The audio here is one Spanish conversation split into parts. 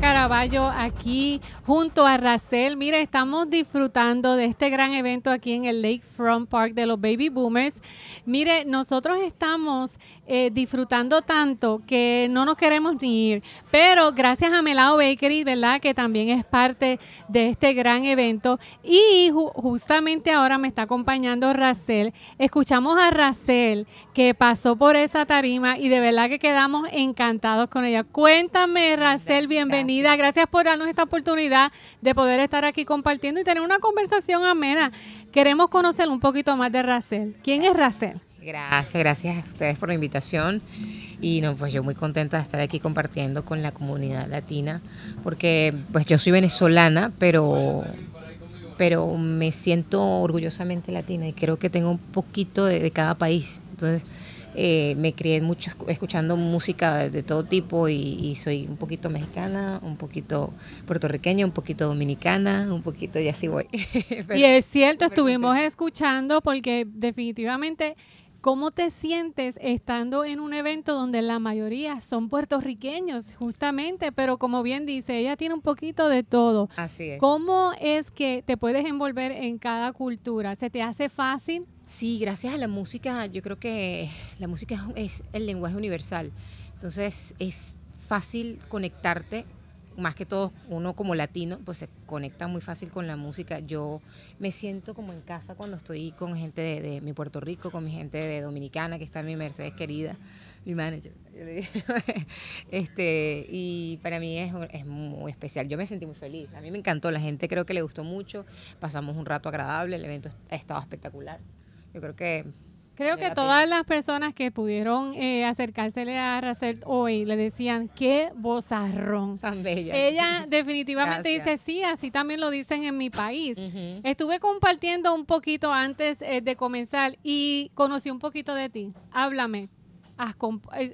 Caraballo aquí junto a Racel. Mire, estamos disfrutando de este gran evento aquí en el Lakefront Park de los Baby Boomers. Mire, nosotros estamos eh, disfrutando tanto que no nos queremos ni ir. Pero gracias a Melao Bakery, ¿verdad? Que también es parte de este gran evento. Y justamente ahora me está acompañando Racel. Escuchamos a Racel que pasó por esa tarima y de verdad que quedamos encantados con ella. Cuéntame, Racel, bienvenida. Gracias por darnos esta oportunidad de poder estar aquí compartiendo y tener una conversación amena. Queremos conocer un poquito más de Racel. ¿Quién es Racel? Gracias, gracias a ustedes por la invitación. Y no, pues yo muy contenta de estar aquí compartiendo con la comunidad latina, porque pues yo soy venezolana, pero pero me siento orgullosamente latina y creo que tengo un poquito de, cada país. Entonces, eh, me crié mucho escuchando música de, todo tipo y, soy un poquito mexicana, un poquito puertorriqueña, un poquito dominicana, un poquito y así voy. y es cierto, estuvimos escuchando porque definitivamente ¿Cómo te sientes estando en un evento donde la mayoría son puertorriqueños, justamente? Pero como bien dice, ella tiene un poquito de todo. Así es. ¿Cómo es que te puedes envolver en cada cultura? ¿Se te hace fácil? Sí, gracias a la música, yo creo que la música es el lenguaje universal. Entonces es fácil conectarte más que todo uno como latino, pues se conecta muy fácil con la música. Yo me siento como en casa cuando estoy con gente de, mi Puerto Rico, con mi gente de Dominicana, que está mi Mercedes querida, mi manager. este, y para mí es, es, muy especial. Yo me sentí muy feliz. A mí me encantó. La gente creo que le gustó mucho. Pasamos un rato agradable. El evento ha estado espectacular. Yo creo que Creo que todas las personas que pudieron eh, acercársele a Racer hoy le decían, qué bozarrón. Tan bella. Ella definitivamente dice, sí, así también lo dicen en mi país. Estuve compartiendo un poquito antes eh, de comenzar y conocí un poquito de ti. Háblame.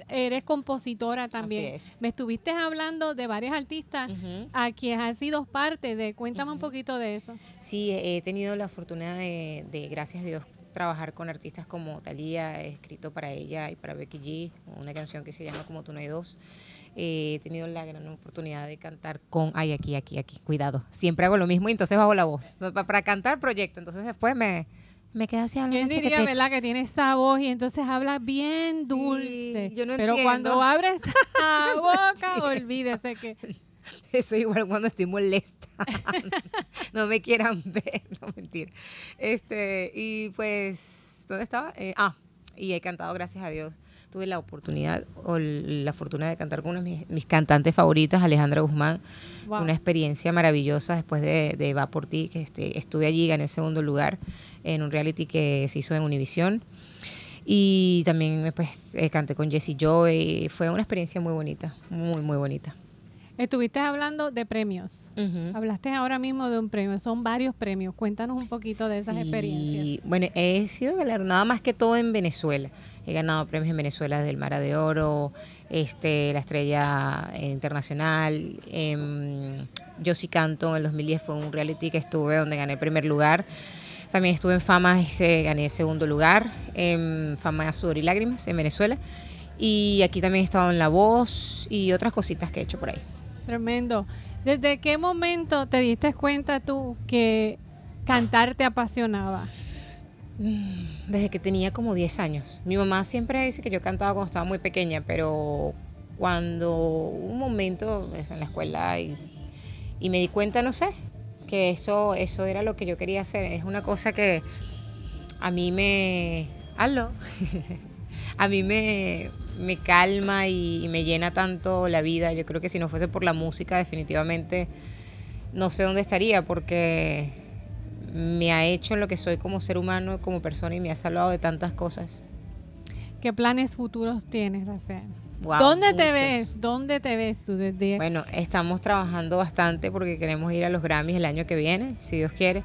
eres compositora también. Me estuviste hablando de varios artistas a quienes has sido parte de. Cuéntame un poquito de eso. Sí, he tenido la fortuna de, de gracias a Dios, trabajar con artistas como Thalía, he escrito para ella y para Becky G, una canción que se llama Como tú no hay dos. Eh, he tenido la gran oportunidad de cantar con, ay, aquí, aquí, aquí, cuidado, siempre hago lo mismo y entonces hago la voz. Para, cantar proyecto, entonces después me, me queda así hablando. Yo diría, que ¿verdad? Que tiene esa voz y entonces habla bien dulce. pero cuando abres la boca, olvídese que... Eso igual cuando estoy molesta. no me quieran ver, no mentir. Este, y pues, ¿dónde estaba? Eh, ah, y he cantado, gracias a Dios. Tuve la oportunidad o la fortuna de cantar con una de mis, cantantes favoritas, Alejandra Guzmán. Una experiencia maravillosa después de, de Va por ti, que este, estuve allí, gané segundo lugar en un reality que se hizo en Univisión. Y también pues, eh, canté con Jessie Joy. Fue una experiencia muy bonita, muy, muy bonita. Estuviste hablando de premios. Hablaste ahora mismo de un premio. Son varios premios. Cuéntanos un poquito de esas experiencias. Bueno, he sido galardonada más que todo en Venezuela. He ganado premios en Venezuela del Mar Mara de Oro, este, la Estrella eh, Internacional. Em, Yo sí canto en el 2010 fue un reality que estuve donde gané el primer lugar. También estuve en Fama, ese, gané el segundo lugar en em, Fama Sudor y Lágrimas en Venezuela. Y aquí también he estado en La Voz y otras cositas que he hecho por ahí. Tremendo. ¿Desde qué momento te diste cuenta tú que cantar te apasionaba? Mm, desde que tenía como 10 años. Mi mamá siempre dice que yo cantaba cuando estaba muy pequeña, pero cuando un momento en la escuela y, me di cuenta, no sé, que eso, eso era lo que yo quería hacer. Es una cosa que a mí me... ¡Halo! a mí me, me calma y, me llena tanto la vida. Yo creo que si no fuese por la música, definitivamente no sé dónde estaría, porque me ha hecho lo que soy como ser humano, como persona, y me ha salvado de tantas cosas. ¿Qué planes futuros tienes, Racel? ¿Dónde te ves? ¿Dónde te ves tú desde? Bueno, estamos trabajando bastante porque queremos ir a los Grammys el año que viene, si Dios quiere.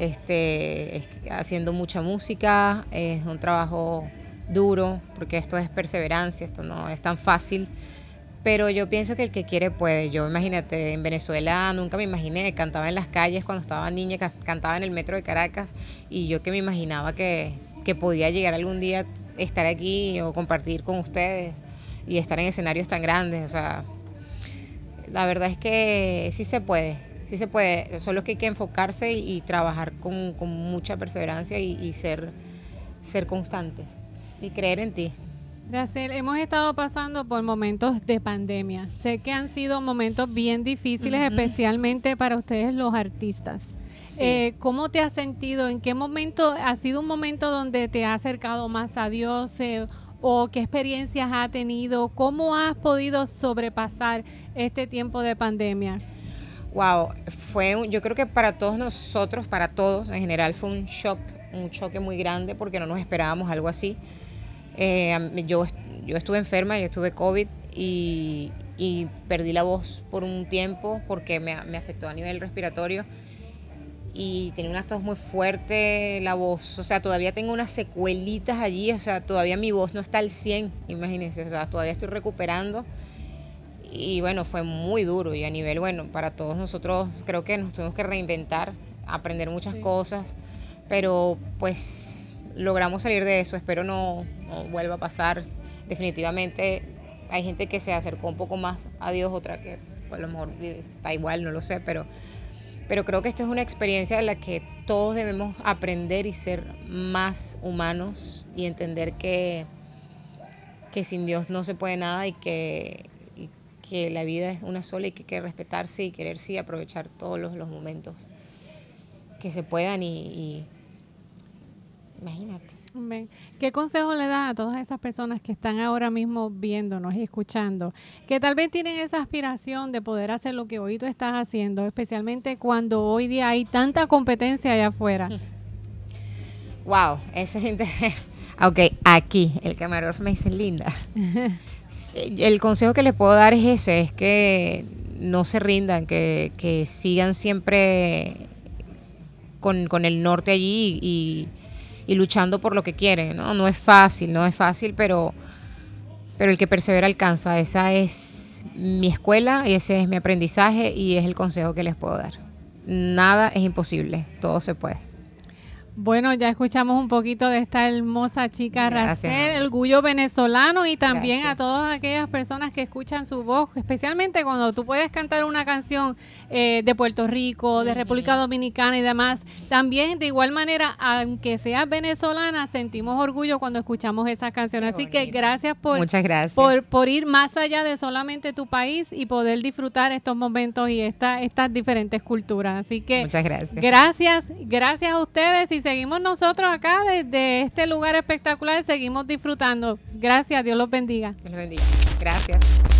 Este, haciendo mucha música, es un trabajo duro, porque esto es perseverancia, esto no es tan fácil. Pero yo pienso que el que quiere puede. Yo imagínate, en Venezuela nunca me imaginé, cantaba en las calles cuando estaba niña, cantaba en el metro de Caracas y yo que me imaginaba que, podía llegar algún día estar aquí o compartir con ustedes y estar en escenarios tan grandes. O sea, la verdad es que sí se puede, sí se puede. Solo que hay que enfocarse y, trabajar con, mucha perseverancia y, ser, ser constantes y creer en ti. Gracias. hemos estado pasando por momentos de pandemia. Sé que han sido momentos bien difíciles, especialmente para ustedes los artistas. Eh, ¿Cómo te has sentido? ¿En qué momento ha sido un momento donde te ha acercado más a Dios? Eh, ¿O qué experiencias ha tenido? ¿Cómo has podido sobrepasar este tiempo de pandemia? Wow, fue un, yo creo que para todos nosotros, para todos en general, fue un shock, un choque muy grande porque no nos esperábamos algo así. Eh, yo, yo estuve enferma, yo estuve COVID y, y perdí la voz por un tiempo porque me, me, afectó a nivel respiratorio y tenía una tos muy fuerte, la voz, o sea, todavía tengo unas secuelitas allí, o sea, todavía mi voz no está al 100, imagínense, o sea, todavía estoy recuperando y bueno, fue muy duro y a nivel, bueno, para todos nosotros creo que nos tuvimos que reinventar, aprender muchas cosas, pero pues logramos salir de eso, espero no, vuelva a pasar. Definitivamente hay gente que se acercó un poco más a Dios, otra que a lo mejor está igual, no lo sé, pero, pero creo que esto es una experiencia de la que todos debemos aprender y ser más humanos y entender que, que sin Dios no se puede nada y que, que la vida es una sola y que hay que respetarse y quererse y aprovechar todos los, momentos que se puedan y Imagínate. ¿Qué consejo le da a todas esas personas que están ahora mismo viéndonos y escuchando, que tal vez tienen esa aspiración de poder hacer lo que hoy tú estás haciendo, especialmente cuando hoy día hay tanta competencia allá afuera? Wow, eso es interesante. Ok, aquí el camarógrafo me dice linda. el consejo que les puedo dar es ese, es que no se rindan, que, que sigan siempre con, con el norte allí y y luchando por lo que quieren, ¿no? No es fácil, no es fácil, pero, pero el que persevera alcanza. Esa es mi escuela y ese es mi aprendizaje y es el consejo que les puedo dar. Nada es imposible, todo se puede. Bueno, ya escuchamos un poquito de esta hermosa chica Racer, el orgullo venezolano y también a todas aquellas personas que escuchan su voz, especialmente cuando tú puedes cantar una canción eh, de Puerto Rico, de República Dominicana y demás. También de igual manera, aunque seas venezolana, sentimos orgullo cuando escuchamos esas canciones. Así que gracias por, por ir más allá de solamente tu país y poder disfrutar estos momentos y estas diferentes culturas. Así que Muchas gracias. Gracias, gracias a ustedes y seguimos nosotros acá desde este lugar espectacular, seguimos disfrutando. Gracias, Dios los bendiga. Dios los bendiga. Gracias.